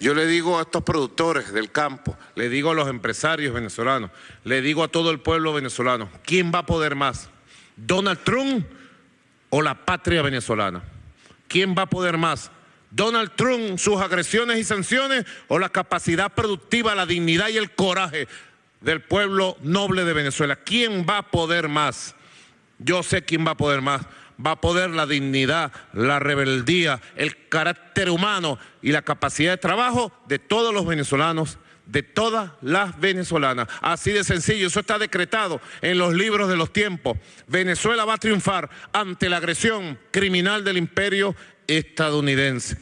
yo le digo a estos productores del campo, le digo a los empresarios venezolanos, le digo a todo el pueblo venezolano, ¿quién va a poder más? ¿Donald Trump o la patria venezolana? ¿Quién va a poder más? Donald Trump, sus agresiones y sanciones o la capacidad productiva, la dignidad y el coraje del pueblo noble de Venezuela. ¿Quién va a poder más? Yo sé quién va a poder más va a poder la dignidad, la rebeldía, el carácter humano y la capacidad de trabajo de todos los venezolanos de todas las venezolanas. Así de sencillo, eso está decretado en los libros de los tiempos. Venezuela va a triunfar ante la agresión criminal del imperio estadounidense.